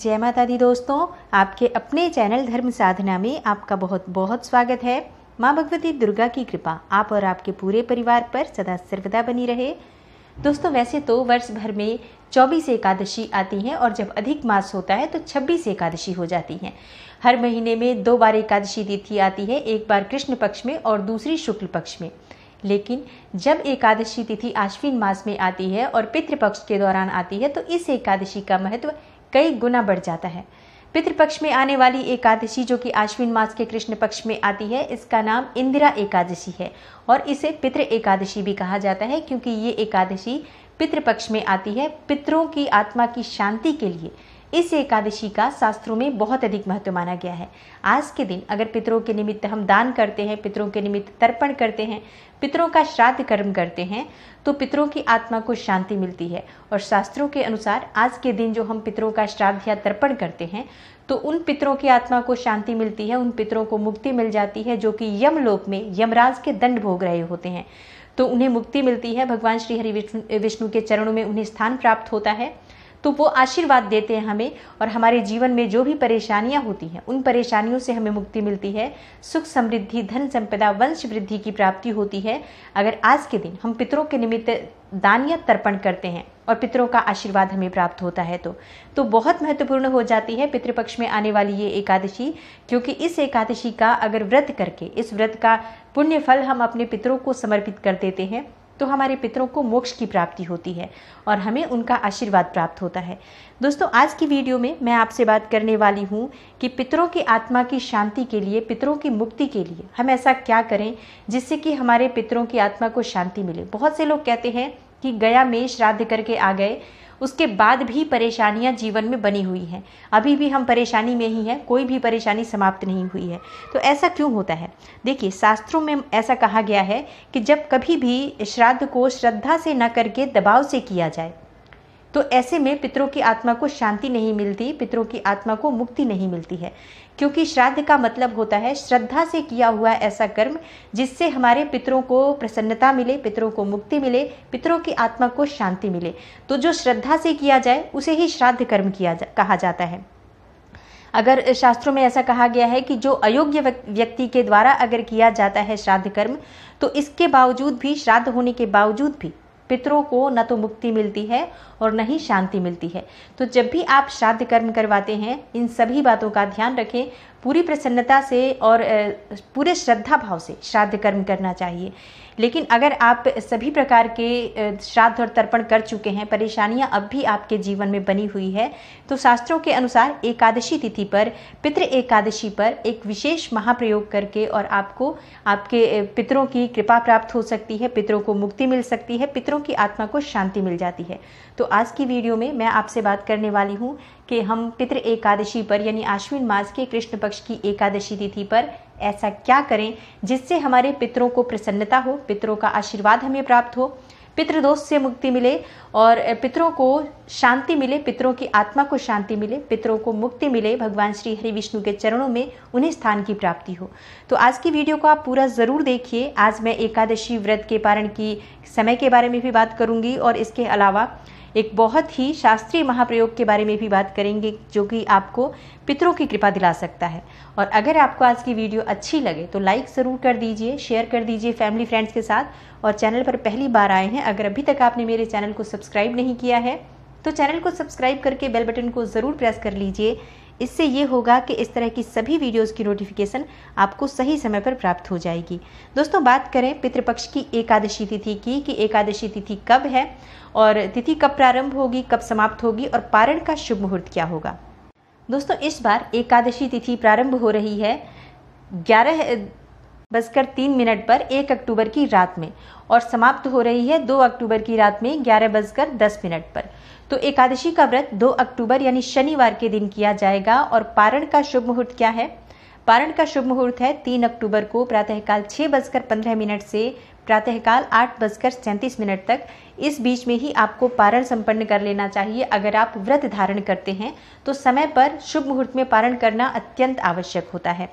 जय माता दी दोस्तों आपके अपने चैनल धर्म साधना में आपका बहुत बहुत स्वागत है माँ भगवती दुर्गा की कृपा आप और आपके पूरे परिवार पर सदा सर्वदा बनी रहे दोस्तों वैसे तो वर्ष भर में 24 एकादशी आती हैं और जब अधिक मास होता है तो 26 एकादशी हो जाती हैं हर महीने में दो बार एकादशी तिथि आती है एक बार कृष्ण पक्ष में और दूसरी शुक्ल पक्ष में लेकिन जब एकादशी तिथि आश्विन मास में आती है और पितृपक्ष के दौरान आती है तो इस एकादशी का महत्व कई गुना बढ़ जाता है पितृपक्ष में आने वाली एकादशी जो कि आश्विन मास के कृष्ण पक्ष में आती है इसका नाम इंदिरा एकादशी है और इसे पितृ एकादशी भी कहा जाता है क्योंकि ये एकादशी पितृपक्ष में आती है पितरों की आत्मा की शांति के लिए इस एकादशी का शास्त्रों में बहुत अधिक महत्व माना गया है आज के दिन अगर पितरों के निमित्त हम दान करते हैं पितरों के निमित्त तर्पण करते हैं पितरों का श्राद्ध कर्म करते हैं तो पितरों की आत्मा को शांति मिलती है और शास्त्रों के अनुसार आज के दिन जो हम पितरों का श्राद्ध या तर्पण करते हैं तो उन पितरों की आत्मा को शांति मिलती है उन पितरों को मुक्ति मिल जाती है जो कि यमलोक में यमराज के दंड भोग रहे होते हैं तो उन्हें मुक्ति मिलती है भगवान श्री हरि विष्णु के चरणों में उन्हें स्थान प्राप्त होता है तो वो आशीर्वाद देते हैं हमें और हमारे जीवन में जो भी परेशानियां होती हैं उन परेशानियों से हमें मुक्ति मिलती है सुख समृद्धि धन संपदा वंश वृद्धि की प्राप्ति होती है अगर आज के दिन हम पितरों के निमित्त दान या तर्पण करते हैं और पितरों का आशीर्वाद हमें प्राप्त होता है तो तो बहुत महत्वपूर्ण हो जाती है पितृपक्ष में आने वाली ये एकादशी क्योंकि इस एकादशी का अगर व्रत करके इस व्रत का पुण्य फल हम अपने पितरों को समर्पित कर देते हैं तो हमारे पितरों को मोक्ष की प्राप्ति होती है और हमें उनका आशीर्वाद प्राप्त होता है दोस्तों आज की वीडियो में मैं आपसे बात करने वाली हूँ कि पितरों की आत्मा की शांति के लिए पितरों की मुक्ति के लिए हम ऐसा क्या करें जिससे कि हमारे पितरों की आत्मा को शांति मिले बहुत से लोग कहते हैं कि गया में श्राद्ध करके आ गए उसके बाद भी परेशानियां जीवन में बनी हुई हैं अभी भी हम परेशानी में ही हैं कोई भी परेशानी समाप्त नहीं हुई है तो ऐसा क्यों होता है देखिए शास्त्रों में ऐसा कहा गया है कि जब कभी भी श्राद्ध को श्रद्धा से न करके दबाव से किया जाए तो ऐसे में पितरों की आत्मा को शांति नहीं मिलती पितरों की आत्मा को मुक्ति नहीं मिलती है क्योंकि श्राद्ध का मतलब होता है श्रद्धा से किया हुआ ऐसा कर्म जिससे हमारे पितरों को प्रसन्नता मिले पितरों को मुक्ति मिले पितरों की आत्मा को शांति मिले तो जो श्रद्धा से किया जाए उसे ही श्राद्ध कर्म किया जा, कहा जाता है अगर शास्त्रों में ऐसा कहा गया है कि जो अयोग्य व्यक्ति के द्वारा अगर किया जाता है श्राद्ध कर्म तो इसके बावजूद भी श्राद्ध होने के बावजूद भी पितरों को न तो मुक्ति मिलती है और न ही शांति मिलती है तो जब भी आप श्राद्ध कर्म करवाते हैं इन सभी बातों का ध्यान रखें पूरी प्रसन्नता से और पूरे श्रद्धा भाव से श्राद्ध कर्म करना चाहिए लेकिन अगर आप सभी प्रकार के श्राद्ध और तर्पण कर चुके हैं परेशानियां अब भी आपके जीवन में बनी हुई है तो शास्त्रों के अनुसार एकादशी तिथि पर पितृ एकादशी पर एक विशेष महाप्रयोग करके और आपको आपके पितरों की कृपा प्राप्त हो सकती है पितरों को मुक्ति मिल सकती है पितरों की आत्मा को शांति मिल जाती है तो आज की वीडियो में मैं आपसे बात करने वाली हूँ कि हम पितृ एकादशी पर यानी आश्विन मास के कृष्ण पक्ष की एकादशी तिथि पर ऐसा क्या करें जिससे हमारे पितरों को प्रसन्नता हो पितरों का आशीर्वाद हमें प्राप्त हो पितृदोष से मुक्ति मिले और पितरों को शांति मिले पितरों की आत्मा को शांति मिले पितरों को मुक्ति मिले भगवान श्री हरि विष्णु के चरणों में उन्हें स्थान की प्राप्ति हो तो आज की वीडियो को आप पूरा ज़रूर देखिए आज मैं एकादशी व्रत के पारण की समय के बारे में भी बात करूंगी और इसके अलावा एक बहुत ही शास्त्रीय महाप्रयोग के बारे में भी बात करेंगे जो कि आपको पितरों की कृपा दिला सकता है और अगर आपको आज की वीडियो अच्छी लगे तो लाइक ज़रूर कर दीजिए शेयर कर दीजिए फैमिली फ्रेंड्स के साथ और चैनल पर पहली बार आए हैं अगर अभी तक आपने मेरे चैनल को सब्सक्राइब नहीं किया है तो चैनल को सब्सक्राइब करके बेल बटन को ज़रूर प्रेस कर लीजिए इससे ये होगा कि इस तरह की सभी वीडियोस की नोटिफिकेशन आपको सही समय पर प्राप्त हो जाएगी दोस्तों बात करें पितृपक्ष की एकादशी तिथि की कि एकादशी तिथि कब है और तिथि कब प्रारंभ होगी कब समाप्त होगी और पारण का शुभ मुहूर्त क्या होगा दोस्तों इस बार एकादशी तिथि प्रारंभ हो रही है ग्यारह बजकर तीन मिनट पर एक अक्टूबर की रात में और समाप्त हो रही है दो अक्टूबर की रात में ग्यारह बजकर दस मिनट पर तो एकादशी का व्रत 2 अक्टूबर यानी शनिवार के दिन किया जाएगा और पारण का शुभ मुहूर्त क्या है पारण का शुभ मुहूर्त है तीन अक्टूबर को प्रातःकाल छः बजकर पंद्रह मिनट से प्रातःकाल आठ बजकर सैंतीस मिनट तक इस बीच में ही आपको पारण संपन्न कर लेना चाहिए अगर आप व्रत धारण करते हैं तो समय पर शुभ मुहूर्त में पारण करना अत्यंत आवश्यक होता है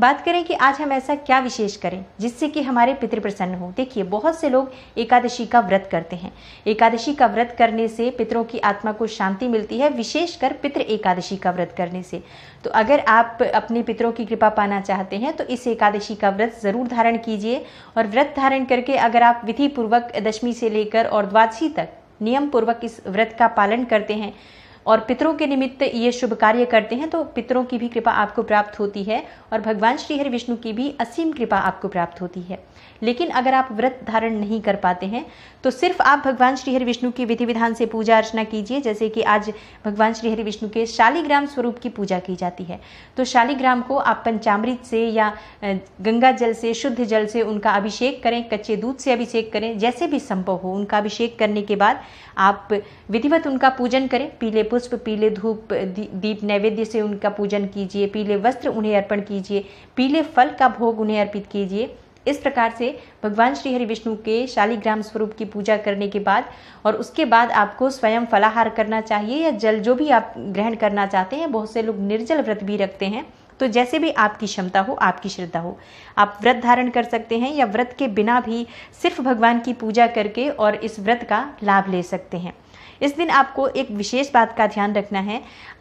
बात करें कि आज हम ऐसा क्या विशेष करें जिससे कि हमारे पितृ प्रसन्न हो देखिए बहुत से लोग एकादशी का व्रत करते हैं एकादशी का व्रत करने से पितरों की आत्मा को शांति मिलती है विशेषकर पितृ एकादशी का व्रत करने से तो अगर आप अपने पितरों की कृपा पाना चाहते हैं तो इस एकादशी का व्रत ज़रूर धारण कीजिए और व्रत धारण करके अगर आप विधि पूर्वक दशमी से लेकर और द्वादशी तक नियम पूर्वक इस व्रत का पालन करते हैं और पितरों के निमित्त ये शुभ कार्य करते हैं तो पितरों की भी कृपा आपको प्राप्त होती है और भगवान श्रीहरि विष्णु की भी असीम कृपा आपको प्राप्त होती है लेकिन अगर आप व्रत धारण नहीं कर पाते हैं तो सिर्फ आप भगवान श्रीहरि विष्णु की विधि विधान से पूजा अर्चना कीजिए जैसे कि आज भगवान श्रीहरि विष्णु के शालिग्राम स्वरूप की पूजा की जाती है तो शालिग्राम को आप पंचामृत से या गंगा जल से शुद्ध जल से उनका अभिषेक करें कच्चे दूध से अभिषेक करें जैसे भी संभव हो उनका अभिषेक करने के बाद आप विधिवत उनका पूजन करें पीले पुष्प पीले धूप दीप नैवेद्य से उनका पूजन कीजिए पीले वस्त्र उन्हें अर्पण कीजिए पीले फल का भोग उन्हें अर्पित कीजिए इस प्रकार से भगवान श्री हरि विष्णु के शालिग्राम स्वरूप की पूजा करने के बाद और उसके बाद आपको स्वयं फलाहार करना चाहिए या जल जो भी आप ग्रहण करना चाहते हैं बहुत से लोग निर्जल व्रत भी रखते हैं तो जैसे भी आपकी क्षमता हो आपकी श्रद्धा हो आप व्रत धारण कर सकते हैं या व्रत के बिना भी सिर्फ भगवान की पूजा करके और इस व्रत का लाभ ले सकते हैं इस दिन आपको एक विशेष बात का ध्यान रखना है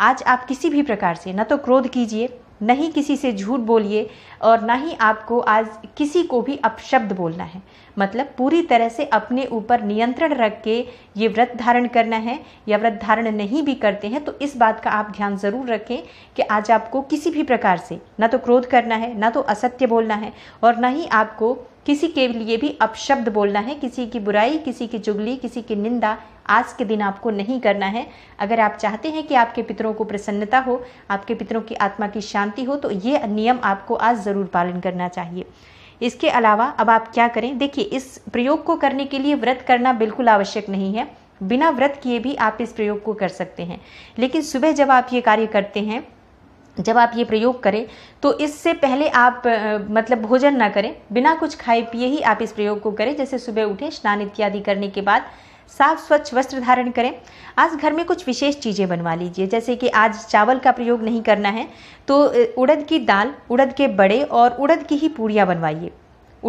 आज आप किसी भी प्रकार से न तो क्रोध कीजिए नहीं किसी से झूठ बोलिए और ना ही आपको आज किसी को भी अपशब्द बोलना है मतलब पूरी तरह से अपने ऊपर नियंत्रण रख के ये व्रत धारण करना है या व्रत धारण नहीं भी करते हैं तो इस बात का आप ध्यान ज़रूर रखें कि आज आपको किसी भी प्रकार से ना तो क्रोध करना है ना तो असत्य बोलना है और ना ही आपको किसी के लिए भी अपशब्द बोलना है किसी की बुराई किसी की जुगली किसी की निंदा आज के दिन आपको नहीं करना है अगर आप चाहते हैं कि आपके पितरों को प्रसन्नता हो आपके पितरों की आत्मा की शांति हो तो ये नियम आपको आज ज़रूर पालन करना चाहिए इसके अलावा अब आप क्या करें देखिए इस प्रयोग को करने के लिए व्रत करना बिल्कुल आवश्यक नहीं है बिना व्रत किए भी आप इस प्रयोग को कर सकते हैं लेकिन सुबह जब आप ये कार्य करते हैं जब आप ये प्रयोग करें तो इससे पहले आप मतलब भोजन ना करें बिना कुछ खाए पिए ही आप इस प्रयोग को करें जैसे सुबह उठें स्नान इत्यादि करने के बाद साफ स्वच्छ वस्त्र धारण करें आज घर में कुछ विशेष चीज़ें बनवा लीजिए जैसे कि आज चावल का प्रयोग नहीं करना है तो उड़द की दाल उड़द के बड़े और उड़द की ही पूड़ियाँ बनवाइए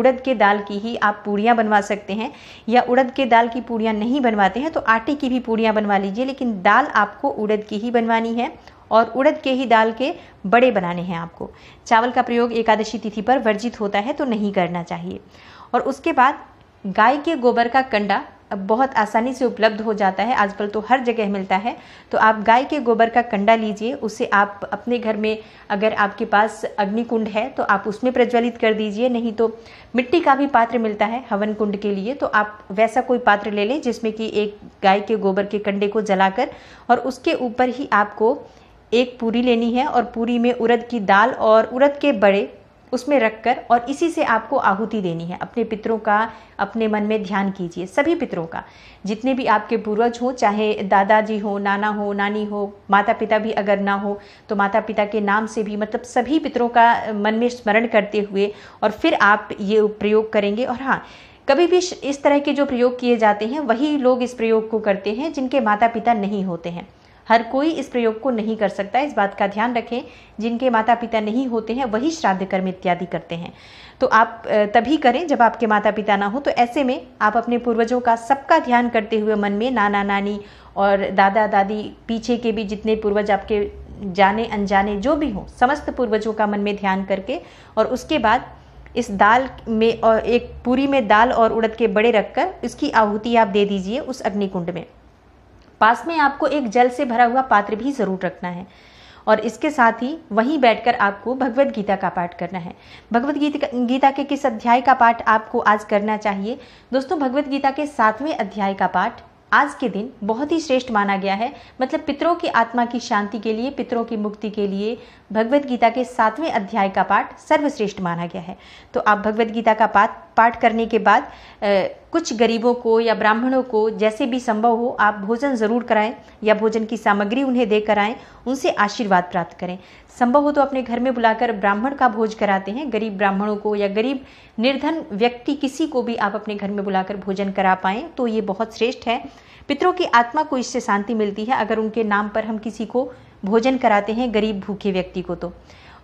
उड़द के दाल की ही आप पूड़ियाँ बनवा सकते हैं या उड़द के दाल की पूड़ियाँ नहीं बनवाते हैं तो आटे की भी पूड़ियाँ बनवा लीजिए लेकिन दाल आपको उड़द की ही बनवानी है और उड़द के ही दाल के बड़े बनाने हैं आपको चावल का प्रयोग एकादशी तिथि पर वर्जित होता है तो नहीं करना चाहिए और उसके बाद गाय के गोबर का कंडा बहुत आसानी से उपलब्ध हो जाता है आजकल तो हर जगह मिलता है तो आप गाय के गोबर का कंडा लीजिए उसे आप अपने घर में अगर आपके पास अग्नि कुंड है तो आप उसमें प्रज्वलित कर दीजिए नहीं तो मिट्टी का भी पात्र मिलता है हवन कुंड के लिए तो आप वैसा कोई पात्र ले लें जिसमें कि एक गाय के गोबर के कंडे को जलाकर और उसके ऊपर ही आपको एक पूरी लेनी है और पूरी में उड़द की दाल और उड़द के बड़े उसमें रखकर और इसी से आपको आहुति देनी है अपने पितरों का अपने मन में ध्यान कीजिए सभी पितरों का जितने भी आपके पूर्वज हों चाहे दादाजी हो नाना हो नानी हो माता पिता भी अगर ना हो तो माता पिता के नाम से भी मतलब सभी पितरों का मन में स्मरण करते हुए और फिर आप ये प्रयोग करेंगे और हाँ कभी भी इस तरह के जो प्रयोग किए जाते हैं वही लोग इस प्रयोग को करते हैं जिनके माता पिता नहीं होते हैं हर कोई इस प्रयोग को नहीं कर सकता इस बात का ध्यान रखें जिनके माता पिता नहीं होते हैं वही श्राद्ध कर्म इत्यादि करते हैं तो आप तभी करें जब आपके माता पिता ना हो तो ऐसे में आप अपने पूर्वजों का सबका ध्यान करते हुए मन में नाना नानी और दादा दादी पीछे के भी जितने पूर्वज आपके जाने अनजाने जो भी हो समस्त पूर्वजों का मन में ध्यान करके और उसके बाद इस दाल में और एक पूरी में दाल और उड़द के बड़े रखकर इसकी आहुति आप दे दीजिए उस अग्निकुंड में पास में आपको एक जल से भरा हुआ पात्र भी ज़रूर रखना है और इसके साथ ही वहीं बैठकर आपको भगवत गीता का पाठ करना है भगवत गीता के किस अध्याय का पाठ आपको आज करना चाहिए दोस्तों भगवत गीता के सातवें अध्याय का पाठ आज के दिन बहुत ही श्रेष्ठ माना गया है मतलब पितरों की आत्मा की शांति के लिए पितरों की मुक्ति के लिए भगवत गीता के सातवें अध्याय का पाठ सर्वश्रेष्ठ माना गया है तो आप भगवत गीता का पाठ पाठ करने के बाद कुछ गरीबों को या ब्राह्मणों को जैसे भी संभव हो आप भोजन ज़रूर कराएं या भोजन की सामग्री उन्हें देकर आएँ उनसे आशीर्वाद प्राप्त करें संभव हो तो अपने घर में बुलाकर ब्राह्मण का भोज कराते हैं गरीब ब्राह्मणों को या गरीब निर्धन व्यक्ति किसी को भी आप अपने घर में बुलाकर भोजन करा पाएं तो ये बहुत श्रेष्ठ है पितरों की आत्मा को इससे शांति मिलती है अगर उनके नाम पर हम किसी को भोजन कराते हैं गरीब भूखे व्यक्ति को तो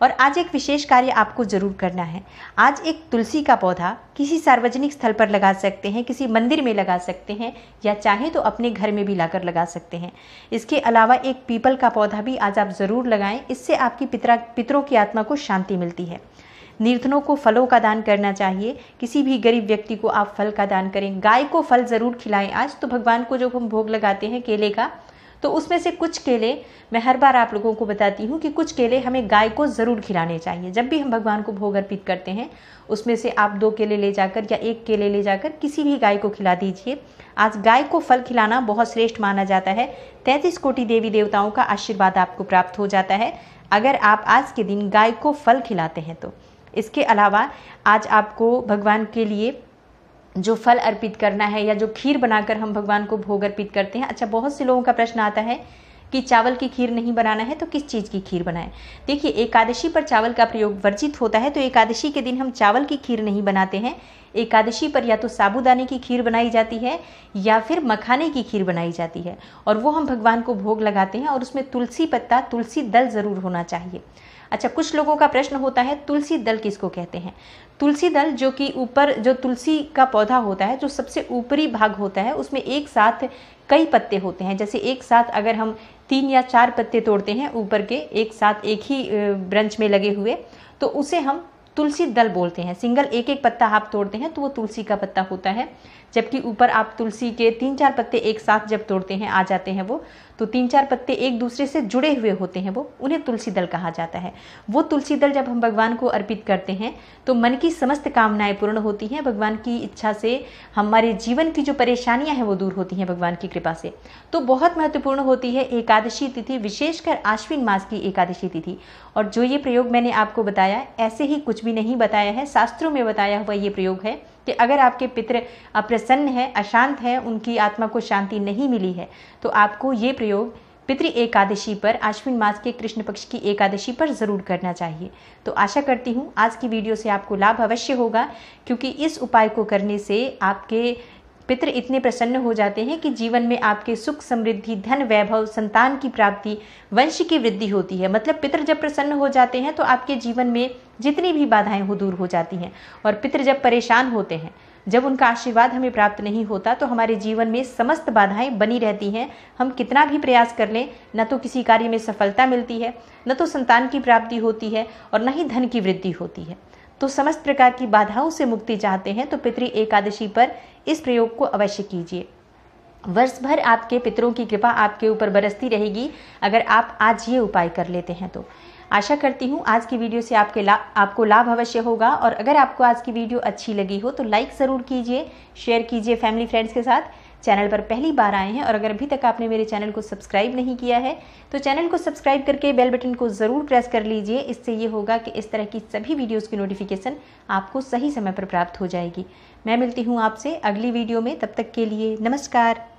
और आज एक विशेष कार्य आपको जरूर करना है आज एक तुलसी का पौधा किसी सार्वजनिक स्थल पर लगा सकते हैं किसी मंदिर में लगा सकते हैं या चाहे तो अपने घर में भी लाकर लगा सकते हैं इसके अलावा एक पीपल का पौधा भी आज आप ज़रूर लगाएं इससे आपकी पितरा पितरों की आत्मा को शांति मिलती है निर्धनों को फलों का दान करना चाहिए किसी भी गरीब व्यक्ति को आप फल का दान करें गाय को फल ज़रूर खिलाएं आज तो भगवान को जो हम भोग लगाते हैं केले का तो उसमें से कुछ केले मैं हर बार आप लोगों को बताती हूँ कि कुछ केले हमें गाय को ज़रूर खिलाने चाहिए जब भी हम भगवान को भोग अर्पित करते हैं उसमें से आप दो केले ले जाकर या एक केले ले जाकर किसी भी गाय को खिला दीजिए आज गाय को फल खिलाना बहुत श्रेष्ठ माना जाता है तैंतीस कोटि देवी देवताओं का आशीर्वाद आपको प्राप्त हो जाता है अगर आप आज के दिन गाय को फल खिलाते हैं तो इसके अलावा आज आपको भगवान के लिए जो फल अर्पित करना है या जो खीर बनाकर हम भगवान को भोग अर्पित करते हैं अच्छा बहुत से लोगों का प्रश्न आता है कि चावल की खीर नहीं बनाना है तो किस चीज़ की खीर बनाएं देखिए एकादशी पर चावल का प्रयोग वर्जित होता है तो एकादशी के दिन हम चावल की खीर नहीं बनाते हैं एकादशी पर या तो साबुदाने की खीर बनाई जाती है या फिर मखाने की खीर बनाई जाती है और वो हम भगवान को भोग लगाते हैं और उसमें तुलसी पत्ता तुलसी दल ज़रूर होना चाहिए अच्छा कुछ लोगों का प्रश्न होता है तुलसी दल किसको कहते हैं तुलसी दल जो कि ऊपर जो तुलसी का पौधा होता है जो सबसे ऊपरी भाग होता है उसमें एक साथ कई पत्ते होते हैं जैसे एक साथ अगर हम तीन या चार पत्ते तोड़ते हैं ऊपर के एक साथ एक ही ब्रंच में लगे हुए तो उसे हम तुलसी दल बोलते हैं सिंगल एक एक पत्ता आप तोड़ते हैं तो वो तुलसी का पत्ता होता है जबकि ऊपर आप तुलसी के तीन चार पत्ते एक साथ जब तोड़ते हैं आ जाते हैं वो तो तीन चार पत्ते एक दूसरे से जुड़े हुए होते हैं वो उन्हें तुलसी दल कहा जाता है वो तुलसी दल जब हम भगवान को अर्पित करते हैं तो मन की समस्त कामनाएं पूर्ण होती हैं भगवान की इच्छा से हमारे जीवन की जो परेशानियां हैं वो दूर होती हैं भगवान की कृपा से तो बहुत महत्वपूर्ण होती है एकादशी तिथि विशेषकर आश्विन मास की एकादशी तिथि और जो ये प्रयोग मैंने आपको बताया ऐसे ही कुछ भी नहीं बताया है शास्त्रों में बताया हुआ ये प्रयोग है कि अगर आपके पितृ अप्रसन्न है अशांत है उनकी आत्मा को शांति नहीं मिली है तो आपको ये प्रयोग पितृ एकादशी पर आश्विन मास के कृष्ण पक्ष की एकादशी पर ज़रूर करना चाहिए तो आशा करती हूँ आज की वीडियो से आपको लाभ अवश्य होगा क्योंकि इस उपाय को करने से आपके पितृ इतने प्रसन्न हो जाते हैं कि जीवन में आपके सुख समृद्धि धन वैभव संतान की प्राप्ति वंश की वृद्धि होती है मतलब पितृ जब प्रसन्न हो जाते हैं तो आपके जीवन में जितनी भी बाधाएं हो दूर हो जाती हैं और पितृ जब परेशान होते हैं जब उनका आशीर्वाद हमें प्राप्त नहीं होता तो हमारे जीवन में समस्त बाधाएं बनी रहती हैं हम कितना भी प्रयास कर लें न तो किसी कार्य में सफलता मिलती है न तो संतान की प्राप्ति होती है और न ही धन की वृद्धि होती है तो समस्त प्रकार की बाधाओं से मुक्ति चाहते हैं तो पितृ एकादशी पर इस प्रयोग को अवश्य कीजिए वर्ष भर आपके पितरों की कृपा आपके ऊपर बरसती रहेगी अगर आप आज ये उपाय कर लेते हैं तो आशा करती हूँ आज की वीडियो से आपके ला, आपको लाभ अवश्य होगा और अगर आपको आज की वीडियो अच्छी लगी हो तो लाइक ज़रूर कीजिए शेयर कीजिए फैमिली फ्रेंड्स के साथ चैनल पर पहली बार आए हैं और अगर अभी तक आपने मेरे चैनल को सब्सक्राइब नहीं किया है तो चैनल को सब्सक्राइब करके बेल बटन को ज़रूर प्रेस कर लीजिए इससे ये होगा कि इस तरह की सभी वीडियोज़ की नोटिफिकेशन आपको सही समय पर प्राप्त हो जाएगी मैं मिलती हूँ आपसे अगली वीडियो में तब तक के लिए नमस्कार